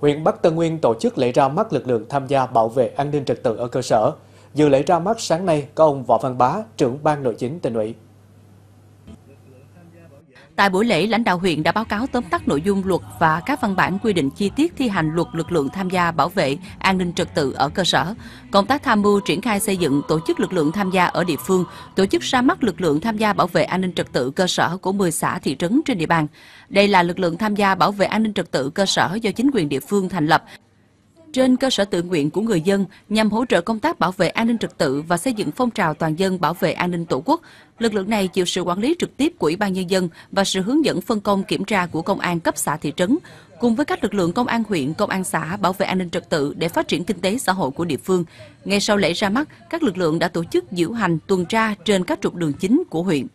Huyện Bắc Tân Nguyên tổ chức lễ ra mắt lực lượng tham gia bảo vệ an ninh trật tự ở cơ sở. Dự lễ ra mắt sáng nay có ông Võ Văn Bá, trưởng ban nội chính tỉnh ủy. Tại buổi lễ, lãnh đạo huyện đã báo cáo tóm tắt nội dung luật và các văn bản quy định chi tiết thi hành luật lực lượng tham gia bảo vệ an ninh trật tự ở cơ sở. Công tác tham mưu triển khai xây dựng tổ chức lực lượng tham gia ở địa phương, tổ chức ra mắt lực lượng tham gia bảo vệ an ninh trật tự cơ sở của 10 xã thị trấn trên địa bàn. Đây là lực lượng tham gia bảo vệ an ninh trật tự cơ sở do chính quyền địa phương thành lập trên cơ sở tự nguyện của người dân nhằm hỗ trợ công tác bảo vệ an ninh trật tự và xây dựng phong trào toàn dân bảo vệ an ninh Tổ quốc. Lực lượng này chịu sự quản lý trực tiếp của Ủy ban Nhân dân và sự hướng dẫn phân công kiểm tra của Công an cấp xã thị trấn, cùng với các lực lượng Công an huyện, Công an xã bảo vệ an ninh trật tự để phát triển kinh tế xã hội của địa phương. Ngay sau lễ ra mắt, các lực lượng đã tổ chức diễu hành tuần tra trên các trục đường chính của huyện.